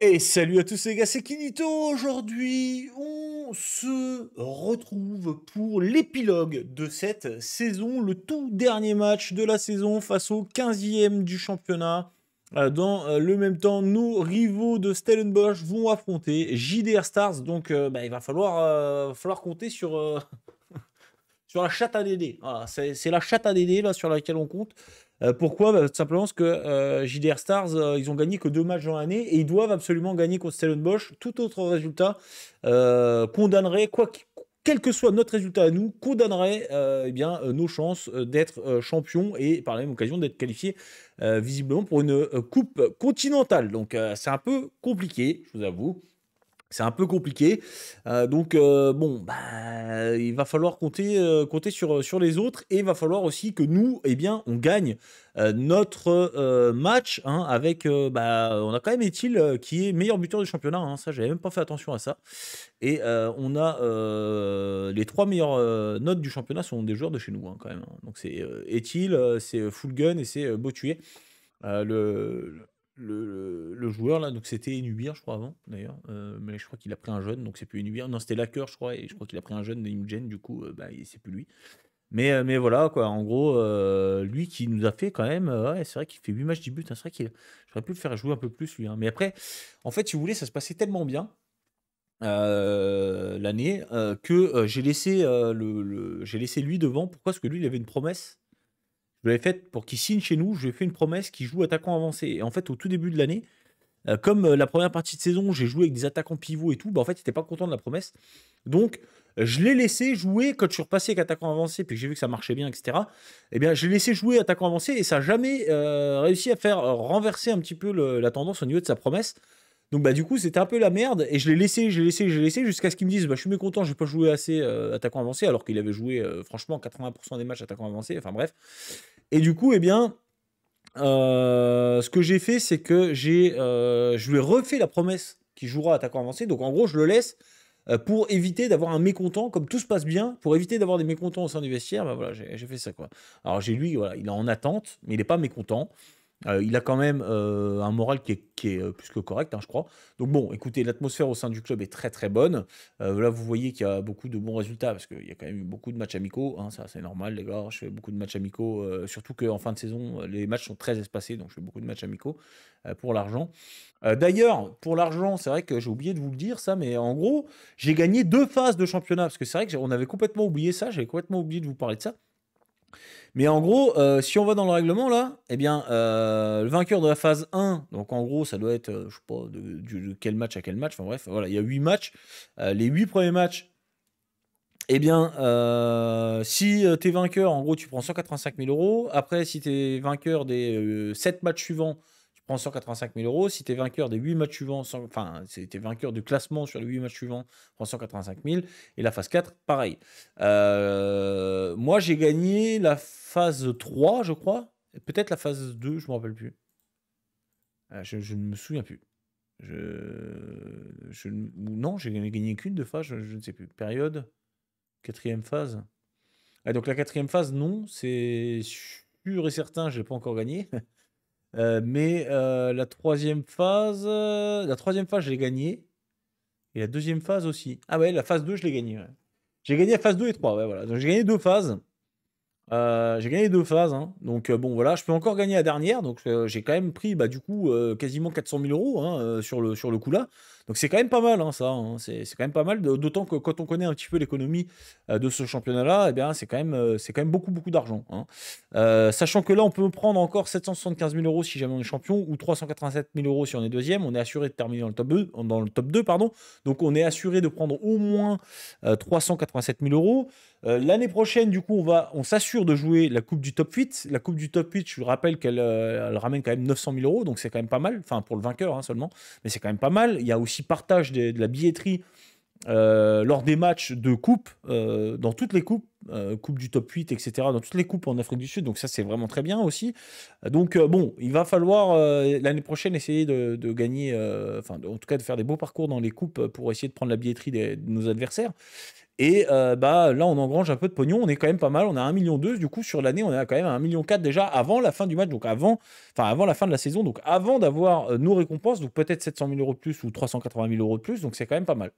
Et salut à tous les gars, c'est Kinito. Aujourd'hui, on se retrouve pour l'épilogue de cette saison, le tout dernier match de la saison face au 15e du championnat. Euh, dans euh, le même temps, nos rivaux de Stellenbosch vont affronter JDR Stars, donc euh, bah, il va falloir, compter sur, sur la chatte à Voilà, c'est la chatte à là, sur laquelle on compte. Euh, pourquoi bah, Simplement parce que euh, JDR Stars, euh, ils ont gagné que deux matchs dans l'année et ils doivent absolument gagner contre Stellenbosch. Tout autre résultat condamnerait, quoi, quel que soit notre résultat à nous, condamnerait eh bien, nos chances d'être champions et par la même occasion d'être qualifiés visiblement pour une coupe continentale. Donc c'est un peu compliqué, je vous avoue. C'est un peu compliqué. Euh, donc, euh, bon, bah, il va falloir compter, euh, compter sur, sur les autres et il va falloir aussi que nous, eh bien, on gagne notre match hein, avec. Bah, on a quand même il qui est meilleur buteur du championnat. Hein, ça, j'avais même pas fait attention à ça. Et on a les trois meilleures notes du championnat sont des joueurs de chez nous, hein, quand même. Hein. Donc, c'est Etil, c'est gun, et c'est beau le, le le, joueur là, donc c'était Enubir, je crois avant d'ailleurs, euh, mais je crois qu'il a pris un jeune, donc c'est plus Enubir. Non, c'était Laker je crois, et je crois qu'il a pris un jeune d'Imgen, du coup, euh, bah, c'est plus lui. Mais, euh, mais voilà, quoi, en gros, lui qui nous a fait quand même, c'est vrai qu'il fait 8 matchs 10 buts, hein, c'est vrai qu'il j'aurais pu le faire jouer un peu plus lui. Hein. Mais après, en fait, si vous voulez, ça se passait tellement bien. l'année que j'ai laissé le j'ai laissé lui devant pourquoi parce que lui il avait une promesse je fait pour qu'il signe chez nous, je lui ai fait une promesse qu'il joue attaquant avancé. Et en fait, au tout début de l'année, euh, comme euh, la première partie de saison, j'ai joué avec des attaquants pivots et tout, bah en fait, il n'était pas content de la promesse. Donc, je l'ai laissé jouer quand je suis repassé avec attaquant avancé, puis j'ai vu que ça marchait bien, etc. Eh bien, je l'ai laissé jouer attaquant avancé et ça n'a jamais euh, réussi à faire renverser un petit peu la tendance au niveau de sa promesse. Donc bah du coup c'était un peu la merde et je l'ai laissé, je l'ai laissé, je l'ai laissé jusqu'à ce qu'ils me disent bah je suis mécontent, je n'ai pas joué assez euh, attaquant avancé alors qu'il avait joué euh, franchement 80% des matchs attaquant avancé, enfin bref. Et du coup eh bien euh, ce que j'ai fait c'est que j'ai je lui ai refait la promesse qu'il jouera attaquant avancé donc en gros je le laisse pour éviter d'avoir un mécontent, comme tout se passe bien, pour éviter d'avoir des mécontents au sein du vestiaire, bah, voilà, j'ai fait ça quoi. Alors j'ai lui, voilà, il est en attente, mais il n'est pas mécontent. Euh, il a quand même euh, un moral qui est, euh, plus que correct, hein, je crois. Donc bon, écoutez, l'atmosphère au sein du club est très très bonne. là, vous voyez qu'il y a beaucoup de bons résultats, parce qu'il y a quand même eu beaucoup de matchs amicaux. Hein, ça, c'est normal, les gars. Je fais beaucoup de matchs amicaux, surtout qu'en fin de saison, les matchs sont très espacés, donc je fais beaucoup de matchs amicaux pour l'argent. D'ailleurs, pour l'argent, c'est vrai que j'ai oublié de vous le dire, ça, mais en gros, j'ai gagné deux phases de championnat, parce que c'est vrai qu'on avait complètement oublié ça, j'avais complètement oublié de vous parler de ça. Mais en gros, euh, si on va dans le règlement là, eh bien, euh, le vainqueur de la phase 1, donc en gros, ça doit être, je euh, je sais pas, de, quel match à quel match, enfin bref, voilà, il y a 8 matchs. les 8 premiers matchs, et eh bien, si tu es vainqueur, en gros, tu prends 185 000 euros. Après, si tu es vainqueur des 7 matchs suivants, prends 185 000 euros. Si tu es vainqueur des 8 matchs suivants, enfin, si tu es vainqueur du classement sur les 8 matchs suivants, prends 185 000. Et la phase 4, pareil. Euh, moi, j'ai gagné la phase 3, je crois. Peut-être la phase 2, je me rappelle plus. Euh, je ne me souviens plus. Je, je, non, j'ai gagné qu'une de phase, je, ne sais plus. Période Quatrième phase ah, Donc la quatrième phase, non, c'est sûr et certain, je pas encore gagné. Euh, mais euh, la troisième phase, euh, la troisième phase, je l'ai gagnée. Et la deuxième phase aussi. Ah ouais, la phase 2, je l'ai gagné J'ai gagné la phase 2 et 3. voilà. Donc j'ai gagné deux phases. j'ai gagné deux phases. Hein. Donc bon, voilà, je peux encore gagner la dernière. Donc j'ai quand même pris, bah, du coup, quasiment 400 000 euros hein, sur le, sur le coup là. Donc c'est quand même pas mal, hein, ça. Hein. C'est quand même pas mal. D'autant que quand on connaît un petit peu l'économie euh, de ce championnat-là, eh bien c'est quand même euh, c'est quand même beaucoup beaucoup d'argent. Hein. Euh, sachant que là, on peut prendre encore 775 000 euros si jamais on est champion ou 387 000 euros si on est deuxième. On est assuré de terminer dans le top 2, dans le top 2 pardon. Donc on est assuré de prendre au moins 387 000 euros. L'année prochaine, du coup, on, va, on s'assure de jouer la Coupe du Top 8. La Coupe du Top 8, je rappelle qu'elle ramène quand même 900 000 euros, donc c'est quand même pas mal. Enfin, pour le vainqueur seulement, mais c'est quand même pas mal. Il y a aussi partage partagent de la billetterie euh, lors des matchs de coupe, euh, dans toutes les coupes, euh, coupe du top 8, etc., dans toutes les coupes en Afrique du Sud. Donc ça, c'est vraiment très bien aussi. Donc bon, il va falloir l'année prochaine essayer de, gagner, enfin en tout cas de faire des beaux parcours dans les coupes pour essayer de prendre la billetterie de nos adversaires. Et euh, bah, là, on engrange un peu de pognon. On est quand même pas mal. On a 1,2 million. Du coup, sur l'année, on est quand même à 1,4 million déjà avant la fin du match. Donc, avant, enfin, avant la fin de la saison. Donc, avant d'avoir euh, nos récompenses. Donc, peut-être 700 000 euros de plus ou 380 000 euros de plus. Donc, c'est quand même pas mal.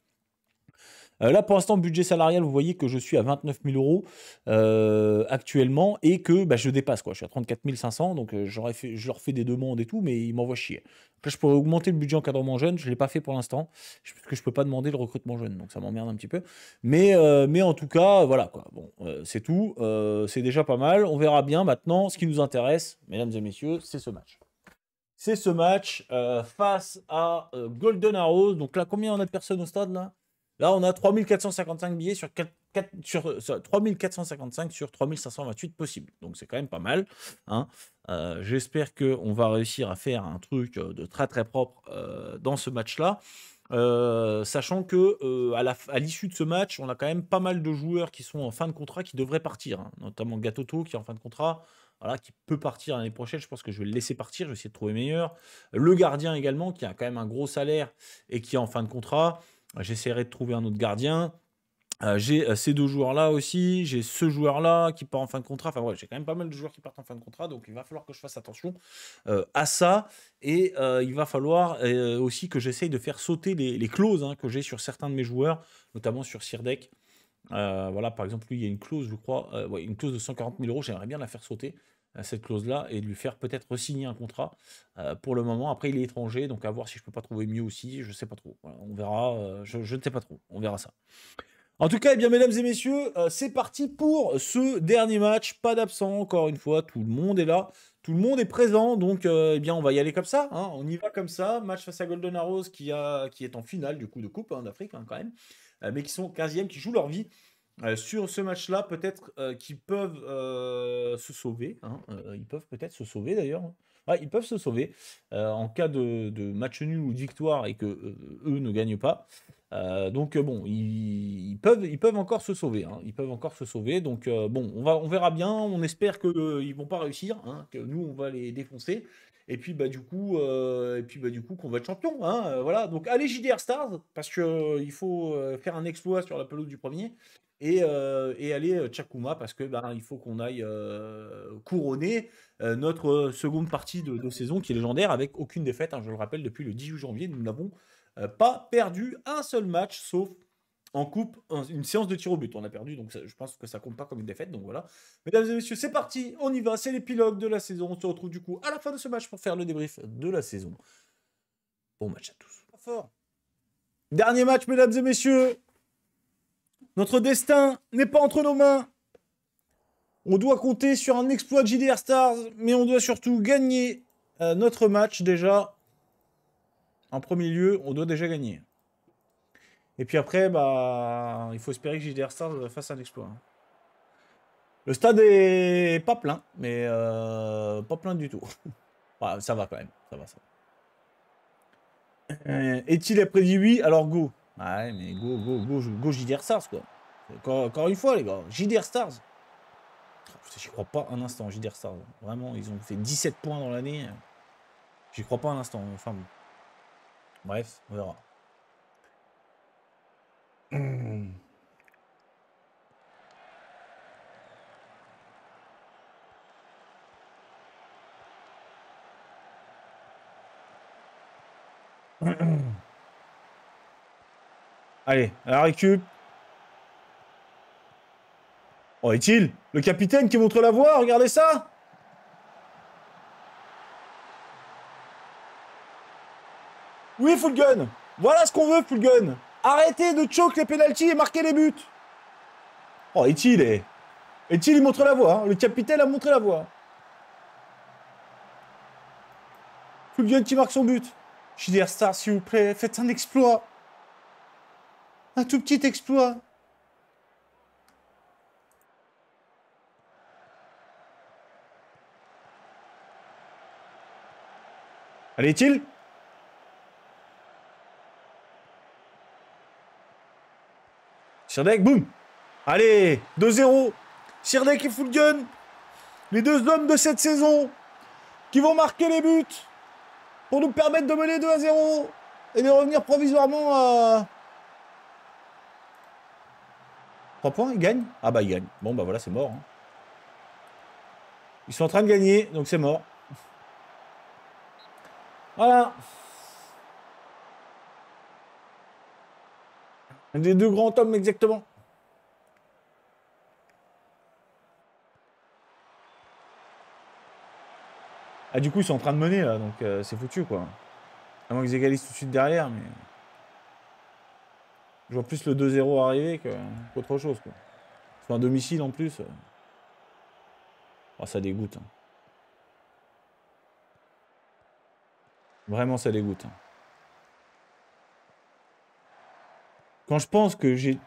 Euh, là, pour l'instant, budget salarial, vous voyez que je suis à 29 000 euros euh, actuellement et que bah, je dépasse. Quoi. Je suis à 34 500, donc euh, fait, je leur fais des demandes et tout, mais ils m'envoient chier. là, je pourrais augmenter le budget encadrement jeune. Je ne l'ai pas fait pour l'instant, parce que je ne peux pas demander le recrutement jeune, donc ça m'emmerde un petit peu. Mais, mais en tout cas, voilà. Quoi. Bon, c'est tout. c'est déjà pas mal. On verra bien maintenant. Ce qui nous intéresse, mesdames et messieurs, c'est ce match c'est ce match face à Golden Arrows. Donc là, combien on a de personnes au stade là Là, on a 3455 billets sur, 4, sur, 3528 possibles. Donc, c'est quand même pas mal. Hein. Euh, j'espère qu'on va réussir à faire un truc euh, de très très propre euh, dans ce match-là. sachant que à l'issue de ce match, on a quand même pas mal de joueurs qui sont en fin de contrat qui devraient partir, hein. notamment Gatoto qui est en fin de contrat, voilà, qui peut partir l'année prochaine. Je pense que je vais le laisser partir, je vais essayer de trouver meilleur. Le gardien également qui a quand même un gros salaire et qui est en fin de contrat. J'essaierai de trouver un autre gardien. Euh, j'ai euh, ces deux joueurs-là aussi, j'ai ce joueur-là qui part en fin de contrat. Enfin, ouais, j'ai quand même pas mal de joueurs qui partent en fin de contrat, donc il va falloir que je fasse attention euh, à ça. Et il va falloir aussi que j'essaye de faire sauter les, clauses hein, que j'ai sur certains de mes joueurs, notamment sur Sirdec. voilà, par exemple, lui, il y a une clause, je crois, une clause de 140 000 euros, j'aimerais bien la faire sauter cette clause-là et de lui faire peut-être signer un contrat. Euh, pour le moment, après, il est étranger, donc à voir si je peux pas trouver mieux aussi, je sais pas trop. on verra, euh, je, ne sais pas trop, on verra ça. En tout cas, eh bien, mesdames et messieurs, euh, c'est parti pour ce dernier match. Pas d'absent, encore une fois, tout le monde est là, tout le monde est présent, donc eh bien, on va y aller comme ça. Hein. on y va comme ça. Match face à Golden Arrows qui, a, qui est en finale du coup de Coupe hein, d'Afrique, hein, quand même, mais qui sont 15e, qui jouent leur vie. Euh, sur ce match-là, peut-être euh, qu'ils peuvent, euh, se sauver, hein. ils peuvent peut être se sauver d'ailleurs. Hein. ils peuvent se sauver en cas de, match nul ou victoire et que eux ne gagnent pas. donc bon, ils, peuvent, ils peuvent encore se sauver. Hein. ils peuvent encore se sauver. Donc bon, on, va, on verra bien. On espère qu'ils ne vont pas réussir, que nous on va les défoncer. Et puis bah du coup, et puis bah du coup qu'on va être champion. voilà. Donc allez JDR Stars parce que il faut faire un exploit sur la pelouse du premier euh, et, aller euh, Chakuma parce que ben, il faut qu'on aille euh, couronner notre seconde partie de, saison qui est légendaire avec aucune défaite. Hein, je le rappelle, depuis le 18 janvier, nous n'avons pas perdu un seul match sauf en coupe une séance de tir au but. On a perdu, donc je pense que ça compte pas comme une défaite. Donc voilà. Mesdames et messieurs, c'est parti, on y va, c'est l'épilogue de la saison. On se retrouve du coup à la fin de ce match pour faire le débrief de la saison. Bon match à tous. Fort. Dernier match, mesdames et messieurs. Notre destin n'est pas entre nos mains. On doit compter sur un exploit de JDR Stars, mais on doit surtout gagner euh, notre match déjà. En premier lieu, on doit déjà gagner. Et puis après, bah, il faut espérer que JDR Stars euh, fasse un exploit. Hein. Le stade est pas plein, mais euh, pas plein du tout. Bah, ça va quand même, ça va, ça va. Est-il après Oui, Alors go. Ouais, mais go, go, go, go JDR Stars, quoi. Encore, une fois, les gars, JDR Stars. J'y crois pas un instant, JDR Stars. Vraiment, ils ont fait 17 points dans l'année. J'y crois pas un instant, enfin Bref, on verra. Allez, à la récup. Oh, est-il Le capitaine qui montre la voie, regardez ça Oui, Gun Voilà ce qu'on veut, Gun Arrêtez de choke les penalties et marquez les buts Oh, est-il est... Eh? Est-il, il montre la voie. Hein? le capitaine a montré la voie. gun qui marque son but. Shider Star, s'il vous plaît, faites un exploit un tout petit exploit. Allez-il Sirdek, boum Allez 2-0 Sirdek et gun. Les deux hommes de cette saison qui vont marquer les buts pour nous permettre de mener 2 0 et de revenir provisoirement à... 3 points, ils gagnent Ah bah ils gagnent. Bon bah voilà, c'est mort. Hein. Ils sont en train de gagner, donc c'est mort. Voilà. des deux grands hommes exactement. Ah du coup ils sont en train de mener là, donc euh, c'est foutu quoi. Avant qu'ils égalisent tout de suite derrière, mais... Je vois plus le 2-0 arriver qu'autre chose. c'est un domicile en plus. Oh, ça dégoûte. Hein. Vraiment, ça dégoûte. Hein. Quand je pense que j'ai...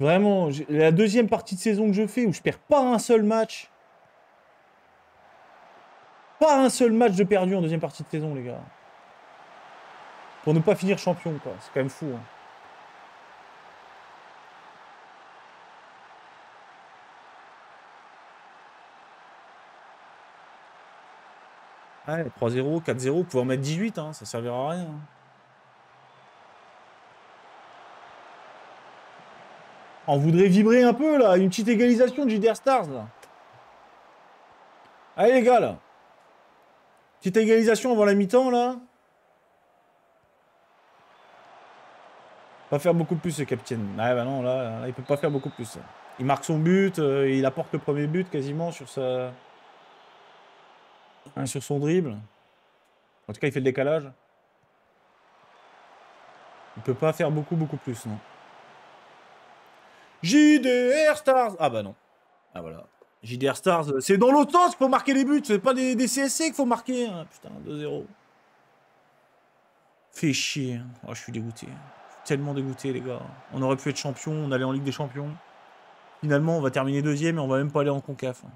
Vraiment, la deuxième partie de saison que je fais où je perds pas un seul match. Pas un seul match de perdu en deuxième partie de saison, les gars. Pour ne pas finir champion, quoi. C'est quand même fou. Hein. 3-0, 4-0, pouvoir mettre 18, hein, ça servira à rien. On voudrait vibrer un peu là, une petite égalisation de JDR Stars là. Allez les gars là. Petite égalisation avant la mi-temps là. Pas faire beaucoup plus ce capitaine. Ouais ah, bah non là, là il peut pas faire beaucoup plus. Il marque son but, euh, il apporte le premier but quasiment sur sa un sur son dribble. En tout cas, il fait le décalage. Il peut pas faire beaucoup, beaucoup plus, non. JDR Stars Ah bah non. Ah voilà. JDR Stars, euh, c'est dans l'autre pour qu'il faut marquer les buts. C'est pas des, CSC qu'il faut marquer. Hein. putain, 2-0. Fait chier. Oh, je suis dégoûté. tellement dégoûté, les gars. On aurait pu être champion. On allait en Ligue des Champions. Finalement, on va terminer deuxième et on va même pas aller en concaf. Hein.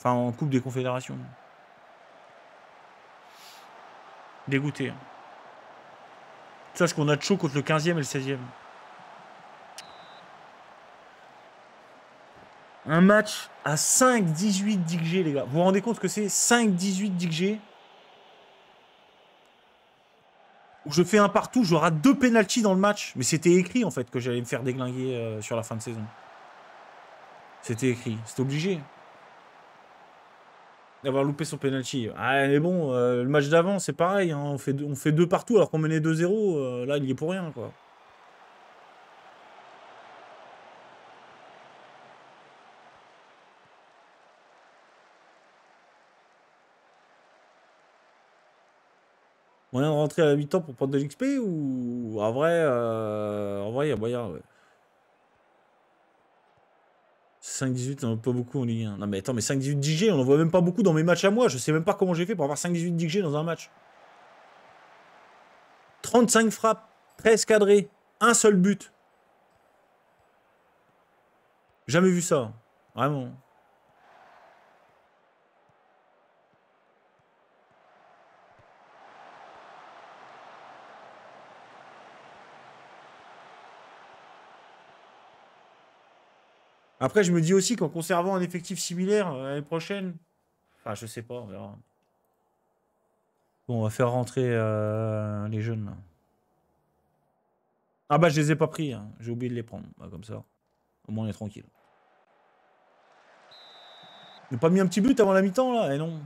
Enfin, en Coupe des Confédérations. Dégoûté. Hein. Sache qu'on a de chaud contre le 15e et le 16e. Un match à 5-18 DIGG, les gars. Vous vous rendez compte que c'est 5-18 DIGG Où je fais un partout, je rate deux pénalties dans le match. Mais c'était écrit, en fait, que j'allais me faire déglinguer euh, sur la fin de saison. C'était écrit. C'était obligé d'avoir loupé son penalty. Ah, mais bon, euh, le match d'avant, c'est pareil. Hein. on, fait, on fait deux partout alors qu'on menait 2-0. Euh, là, il y est pour rien, quoi. Moyen de rentrer à 8 ans pour prendre de l'XP ou en vrai, euh... en vrai, 5-18, on hein, pas beaucoup en ligne. Non, mais attends, mais 5-18 DJ, on en voit même pas beaucoup dans mes matchs à moi. Je sais même pas comment j'ai fait pour avoir 5-18 DJ dans un match. 35 frappes, 13 cadrés, un seul but. Jamais vu ça. Hein. Vraiment. Après, je me dis aussi qu'en conservant un effectif similaire euh, l'année prochaine, enfin, je sais pas, on verra. Bon, on va faire rentrer euh, les jeunes. Ah bah, je les ai pas pris. Hein. J'ai oublié de les prendre. Bah, comme ça, au moins on est tranquille. J'ai pas mis un petit but avant la mi-temps là Eh non.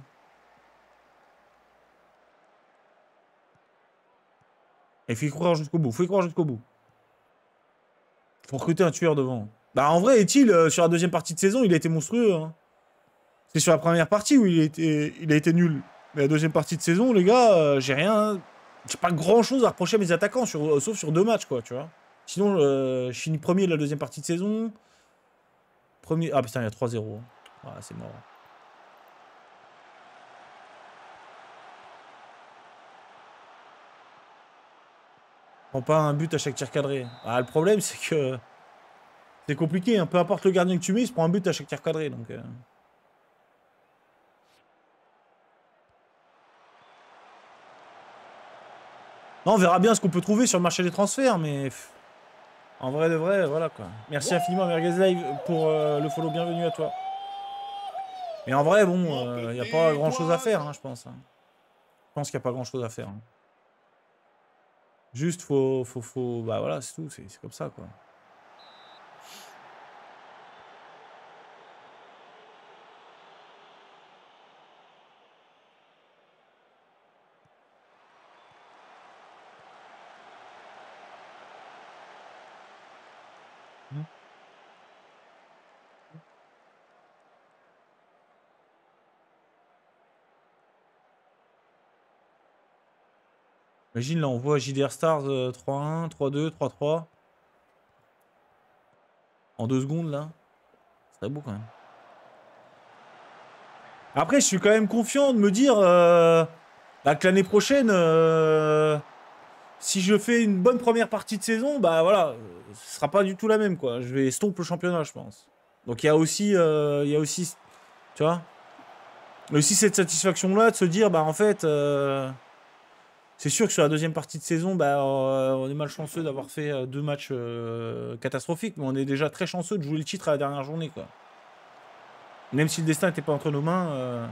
Il faut y croire jusqu'au bout. Faut y croire jusqu'au bout. Faut recruter un tueur devant. Bah en vrai, est-il, sur la deuxième partie de saison, il a été monstrueux. Hein. C'est sur la première partie où il a, été, il a été nul. Mais la deuxième partie de saison, les gars, euh, j'ai rien... J'ai pas grand-chose à reprocher à mes attaquants, euh, sauf sur deux matchs, quoi, tu vois. Sinon, euh, je finis premier de la deuxième partie de saison. Premier... Ah putain, il y a 3-0. Hein. Ah, c'est mort. Prends pas un but à chaque tir cadré. Ah, le problème, c'est que... C'est compliqué, hein. peu importe le gardien que tu mets, il se prend un but à chaque tir cadré. Donc, euh. on verra bien ce qu'on peut trouver sur le marché des transferts, mais... En vrai de vrai, voilà quoi. Merci infiniment Merguez Live pour euh, le follow, bienvenue à toi. Mais en vrai, bon, il euh, n'y a pas grand chose à faire, hein, je pense. Hein. Je pense qu'il n'y a pas grand chose à faire. Juste, faut, faut, faut... Bah voilà, c'est tout, c'est comme ça quoi. Imagine là, on voit JDR Stars 3-1, 3-2, 3-3. En deux secondes là. C'est serait beau quand même. Après, je suis quand même confiant de me dire euh, bah, que l'année prochaine, euh, si je fais une bonne première partie de saison, bah voilà, euh, ce sera pas du tout la même quoi. Je vais estomper le championnat, je pense. Donc il y a aussi, il y a aussi, tu vois, aussi cette satisfaction là de se dire bah en fait. C'est sûr que sur la deuxième partie de saison, bah, euh, on est malchanceux d'avoir fait euh, deux matchs euh, catastrophiques, mais on est déjà très chanceux de jouer le titre à la dernière journée. Quoi. Même si le destin n'était pas entre nos mains,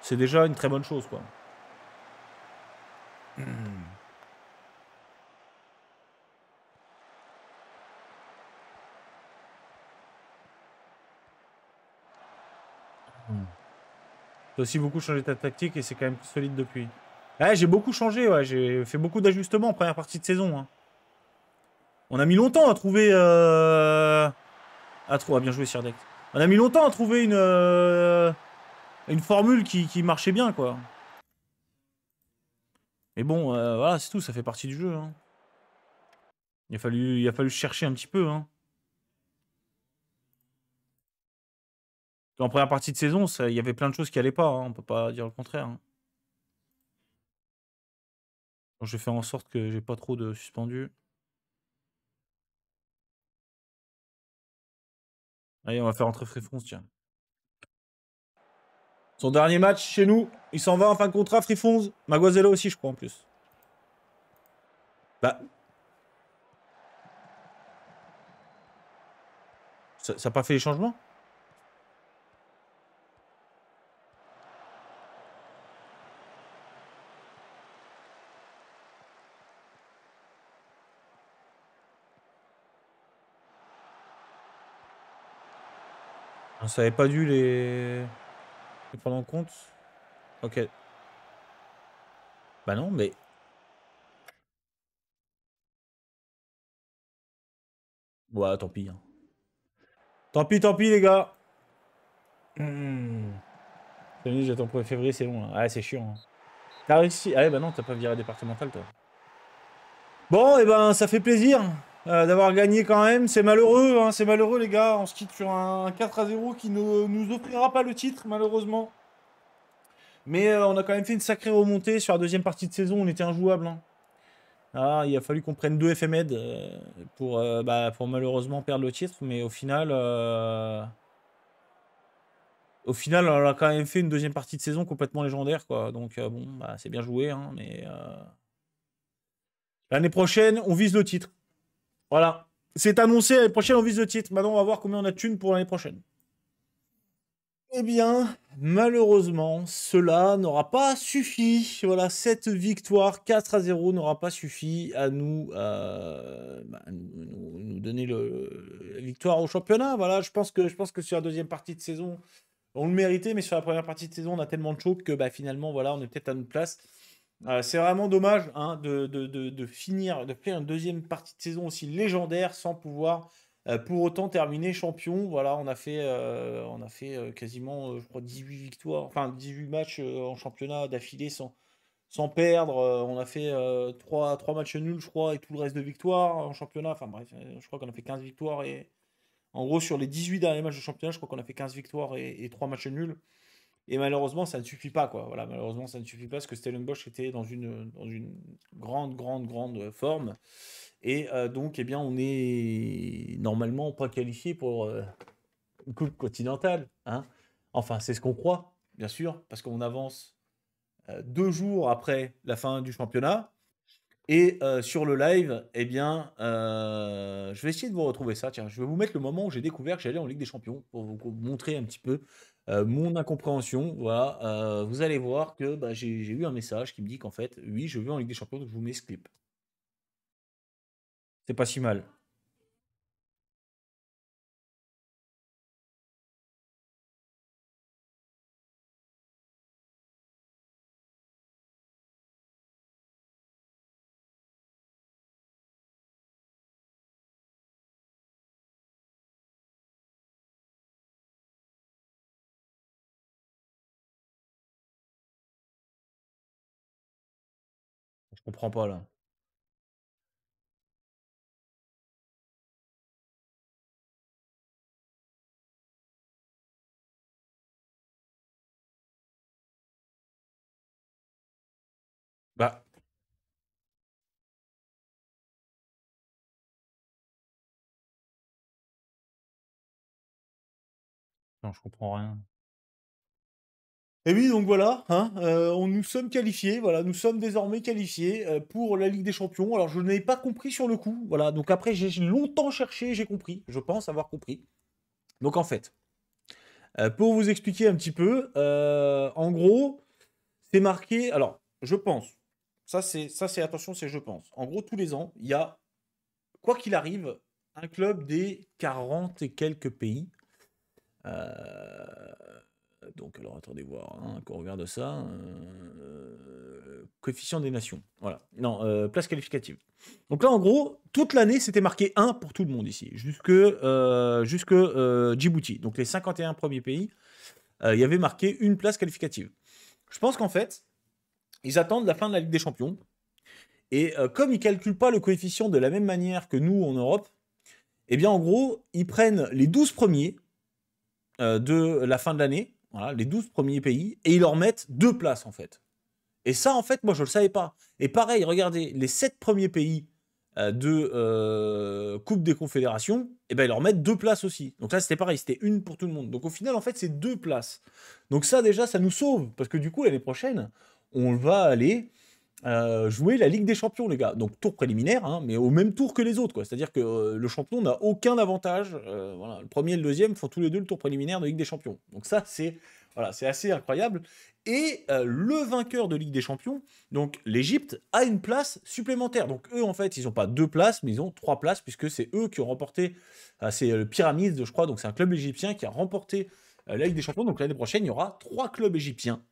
c'est déjà une très bonne chose. Quoi. Hmm. as aussi beaucoup changé ta tactique et c'est quand même solide depuis j'ai beaucoup changé, j'ai fait beaucoup d'ajustements en première partie de saison. Hein. On a mis longtemps à trouver... Euh... À, trop, à ah, bien jouer deck On a mis longtemps à trouver une, euh, une formule qui, qui, marchait bien, quoi. Mais bon, euh, voilà, c'est tout, ça fait partie du jeu. Hein. Il, a fallu, il a fallu chercher un petit peu. Hein. En première partie de saison, il y avait plein de choses qui n'allaient pas, on peut pas dire le contraire. Je vais faire en sorte que j'ai pas trop de suspendus. Allez, on va faire entrer Frifonse, tiens. Son dernier match chez nous, il s'en va en fin de contrat, Frifonz. Maguazello aussi, je crois, en plus. Bah. Ça n'a pas fait les changements ça avait pas dû les... prendre en compte. Ok. Bah non, mais Ouais, tant pis. Hein. Tant pis, tant pis, les gars. Mmh. j'attends pour février, c'est long. Ah, c'est chiant. Hein. T'as réussi. Ah, bah non, t'as pas viré départemental, toi. Bon, et eh ben, ça fait plaisir. Euh, d'avoir gagné quand même. C'est malheureux, hein, c'est malheureux les gars. On se quitte sur un 4 à 0 qui ne nous offrira pas le titre malheureusement. Mais euh, on a quand même fait une sacrée remontée sur la deuxième partie de saison. On était injouable. Hein. Ah, il a fallu qu'on prenne deux FMED euh, pour, bah, pour malheureusement perdre le titre. Mais au final, au final, on a quand même fait une deuxième partie de saison complètement légendaire. Quoi. Donc bon, bah, c'est bien joué. Hein, mais l'année prochaine, on vise le titre. Voilà. C'est annoncé l'année prochaine, en vise le titre. Maintenant, on va voir combien on a de thunes pour l'année prochaine. Eh bien, malheureusement, cela n'aura pas suffi. Voilà, cette victoire 4 à 0 n'aura pas suffi à nous, euh, bah, nous, donner la victoire au championnat. Voilà, je pense que, je pense que sur la deuxième partie de saison, on le méritait, mais sur la première partie de saison, on a tellement de chocs que bah, finalement, voilà, on est peut-être à notre place. Euh, c'est vraiment dommage hein, de, finir, de faire une deuxième partie de saison aussi légendaire sans pouvoir euh, pour autant terminer champion. Voilà, on a fait, euh, on a fait quasiment, je crois, 18 victoires, enfin 18 matchs en championnat d'affilée sans, perdre. on a fait 3, matchs nuls, je crois, et tout le reste de victoires en championnat. Enfin bref, je crois qu'on a fait 15 victoires et en gros, sur les 18 derniers matchs de championnat, je crois qu'on a fait 15 victoires et, et 3 matchs nuls. Et malheureusement, ça ne suffit pas, quoi. Voilà, malheureusement, ça ne suffit pas parce que Stellenbosch était dans une, dans une grande, grande, grande forme. Et euh, donc, eh bien, on est normalement pas qualifié pour euh, une Coupe continentale. Hein enfin, c'est ce qu'on croit, bien sûr, parce qu'on avance euh, deux jours après la fin du championnat. Et sur le live, eh bien, je vais essayer de vous retrouver ça. Tiens, je vais vous mettre le moment où j'ai découvert que j'allais en Ligue des Champions pour vous montrer un petit peu euh, mon incompréhension. Voilà, euh, vous allez voir que bah, j'ai eu un message qui me dit qu'en fait, oui, je veux en Ligue des Champions, donc je vous mets ce clip. C'est pas si mal. Je comprends pas là. Bah, non, je comprends rien. Et oui, donc voilà, hein, euh, on, nous sommes qualifiés, voilà, nous sommes désormais qualifiés euh, pour la Ligue des Champions. Alors je n'ai pas compris sur le coup, voilà. Donc après j'ai longtemps cherché, j'ai compris, je pense avoir compris. Donc en fait, euh, pour vous expliquer un petit peu, en gros, c'est marqué. Alors je pense, ça c'est ça c'est attention, c'est je pense. En gros tous les ans, il y a quoi qu'il arrive, un club des 40 et quelques pays. Euh donc, alors attendez voir, hein, qu'on regarde ça. Euh, euh, coefficient des nations. Voilà. Non, euh, place qualificative. Donc là, en gros, toute l'année, c'était marqué 1 pour tout le monde ici, jusque, jusque Djibouti. Donc les 51 premiers pays, il y avait marqué une place qualificative. Je pense qu'en fait, ils attendent la fin de la Ligue des Champions. Et comme ils ne calculent pas le coefficient de la même manière que nous en Europe, eh bien en gros, ils prennent les 12 premiers de la fin de l'année voilà, les 12 premiers pays, et ils leur mettent deux places en fait. Et ça, en fait, moi, je ne le savais pas. Et pareil, regardez, les 7 premiers pays euh, de euh, Coupe des Confédérations, et eh ben, ils leur mettent deux places aussi. Donc là, c'était pareil, c'était une pour tout le monde. Donc au final, en fait, c'est deux places. Donc ça, déjà, ça nous sauve, parce que du coup, l'année prochaine, on va aller euh, jouer la Ligue des Champions, les gars. Donc tour préliminaire, hein, mais au même tour que les autres. C'est-à-dire que euh, le champion n'a aucun avantage. Euh, le premier et le deuxième font tous les deux le tour préliminaire de Ligue des Champions. Donc ça, c'est voilà, assez incroyable. Et le vainqueur de Ligue des Champions, donc l'Égypte, a une place supplémentaire. Donc eux, en fait, ils n'ont pas deux places, mais ils ont trois places, puisque c'est eux qui ont remporté, c'est le Pyramide, je crois, donc c'est un club égyptien qui a remporté la Ligue des Champions. Donc l'année prochaine, il y aura trois clubs égyptiens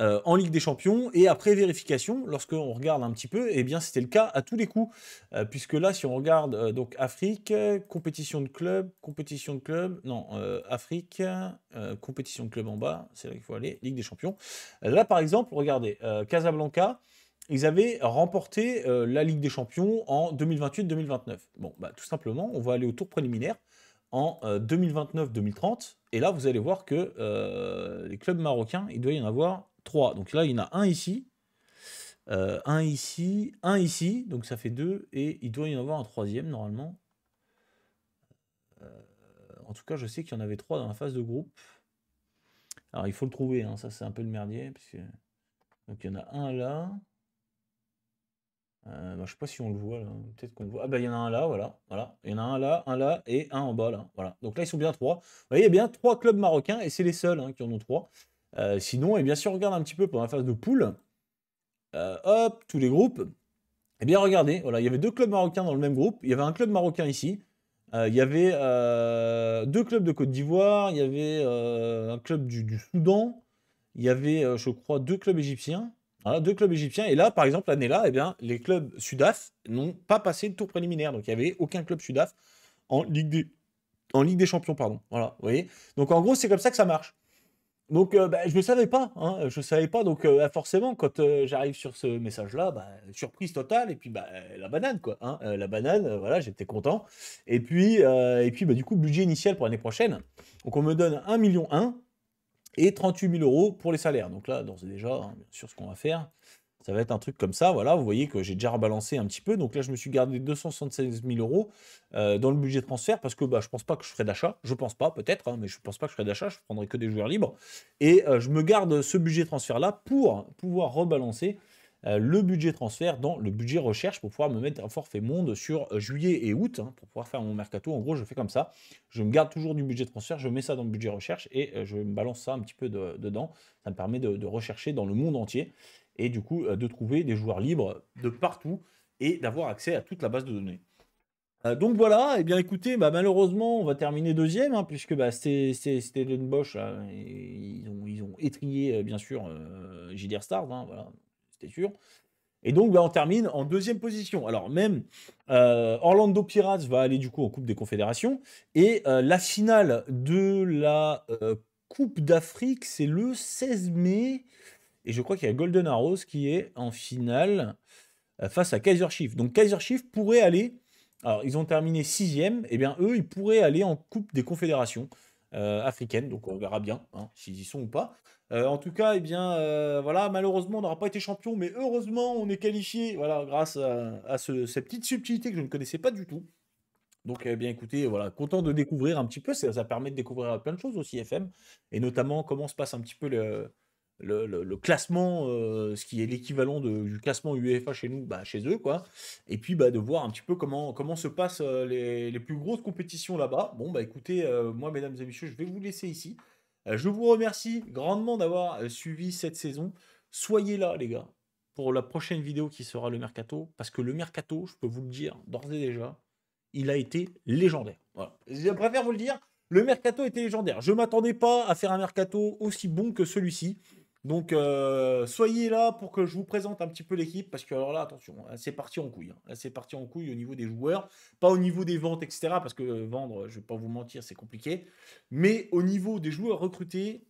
euh, en Ligue des Champions. Et après vérification, lorsqu'on regarde un petit peu, eh bien c'était le cas à tous les coups. Euh, puisque là, si on regarde euh, donc Afrique, compétition de club, compétition de club, non, Afrique, compétition de club en bas, c'est là qu'il faut aller, Ligue des Champions. Là, par exemple, regardez, Casablanca. Ils avaient remporté la Ligue des Champions en 2028-2029. Bon, bah, tout simplement, on va aller au tour préliminaire en 2029-2030. Et là, vous allez voir que les clubs marocains, il doit y en avoir 3. Donc là, il y en a un ici, euh, un ici, un ici, donc ça fait deux, et il doit y en avoir un troisième normalement. Euh, en tout cas, je sais qu'il y en avait trois dans la phase de groupe. Alors il faut le trouver, hein. ça c'est un peu le merdier. Parce Donc il y en a un là. Euh, bah, je ne sais pas si on le voit là. Peut-être qu'on voit. Ah bah il y en a un là, voilà. Voilà. Il y en a un là, un là et un en bas là. Voilà. Donc là ils sont bien trois. Vous voyez bien trois clubs marocains et c'est les seuls hein, qui en ont trois. Euh, sinon, et eh bien si on regarde un petit peu pendant la phase de poule, euh, hop, tous les groupes, et eh bien regardez, voilà, il y avait deux clubs marocains dans le même groupe, il y avait un club marocain ici, euh, il y avait deux clubs de Côte d'Ivoire, il y avait un club du, Soudan, il y avait, je crois, deux clubs égyptiens. deux clubs égyptiens. Et là, par exemple, l'année-là, et eh bien, les clubs Sudaf n'ont pas passé de tour préliminaire. Donc, il n'y avait aucun club Sudaf en Ligue des, en Ligue des Champions. Pardon. Voilà, vous voyez Donc, en gros, c'est comme ça que ça marche. Donc, euh, bah, je ne savais pas. Hein, je savais pas. Donc, euh, forcément, quand euh, j'arrive sur ce message-là, bah, surprise totale. Et puis, bah, la banane, quoi. Hein, la banane, voilà, j'étais content. Et puis, et puis bah, du coup, budget initial pour l'année prochaine. Donc, on me donne 1,1 million et 38 000 euros pour les salaires. Donc là, d'ores et déjà, hein, sur ce qu'on va faire. Ça va être un truc comme ça. Voilà, vous voyez que j'ai déjà rebalancé un petit peu. Donc là, je me suis gardé 276 000 euros euh, dans le budget de transfert parce que bah, je pense pas que je ferai d'achat. Je pense pas, peut-être, hein, mais je pense pas que je ferai d'achat. Je prendrai que des joueurs libres. Et euh, je me garde ce budget transfert-là pour pouvoir rebalancer euh, le budget transfert dans le budget recherche pour pouvoir me mettre un forfait monde sur juillet et août hein, pour pouvoir faire mon mercato. En gros, je fais comme ça. Je me garde toujours du budget transfert, je mets ça dans le budget recherche et je me balance ça un petit peu dedans. Ça me permet de rechercher dans le monde entier et du coup euh, de trouver des joueurs libres de partout et d'avoir accès à toute la base de données. Euh, donc voilà, et eh bien écoutez, bah, malheureusement, on va terminer deuxième, hein, puisque bah, c'était une Bosch, hein, et ils, ont, ils étrié, euh, bien sûr, euh, JDR hein, voilà, c'était sûr. Et donc, bah, on termine en deuxième position. Alors, même Orlando Pirates va aller du coup en Coupe des Confédérations. Et la finale de la Coupe d'Afrique, c'est le 16 mai. Et je crois qu'il y a Golden Arrows qui est en finale euh, face à Kaiser Chief. Donc Kaiser Chief pourrait aller. Alors, ils ont terminé sixième. Eh bien, eux, ils pourraient aller en Coupe des Confédérations euh, africaines. Donc, on verra bien hein, s'ils y sont ou pas. Euh, en tout cas, eh bien, voilà, malheureusement, on n'aura pas été champion, mais heureusement, on est qualifié. Voilà, grâce à, cette petite subtilité que je ne connaissais pas du tout. Donc, eh bien, écoutez, voilà, content de découvrir un petit peu. Ça, ça permet de découvrir plein de choses aussi FM, et notamment comment se passe un petit peu le, le, classement, euh, ce qui est l'équivalent du classement UEFA chez nous, bah, chez eux, quoi. Et puis bah, de voir un petit peu comment, comment se passent euh, les, plus grosses compétitions là-bas. Bon, bah écoutez, euh, moi, mesdames et messieurs, je vais vous laisser ici. je vous remercie grandement d'avoir suivi cette saison. Soyez là, les gars, pour la prochaine vidéo qui sera le mercato, parce que le mercato, je peux vous le dire d'ores et déjà, il a été légendaire. Je préfère vous le dire. Le mercato était légendaire. Je ne m'attendais pas à faire un mercato aussi bon que celui-ci. Donc, euh, soyez là pour que je vous présente un petit peu l'équipe, parce que alors là, attention, hein, c'est parti en couille. Hein. C'est parti en couille au niveau des joueurs, pas au niveau des ventes, etc. Parce que euh, vendre, je ne vais pas vous mentir, c'est compliqué. Mais au niveau des joueurs recrutés,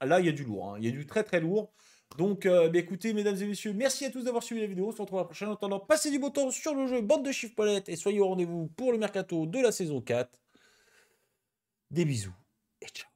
là, il y a du lourd. Hein. Il y a du très très lourd. Donc, euh, bah, écoutez, mesdames et messieurs, merci à tous d'avoir suivi la vidéo. On se retrouve à la prochaine. En attendant, passez du beau temps sur le jeu Bande de chiffres palettes et soyez au rendez-vous pour le mercato de la saison 4. Des bisous et ciao.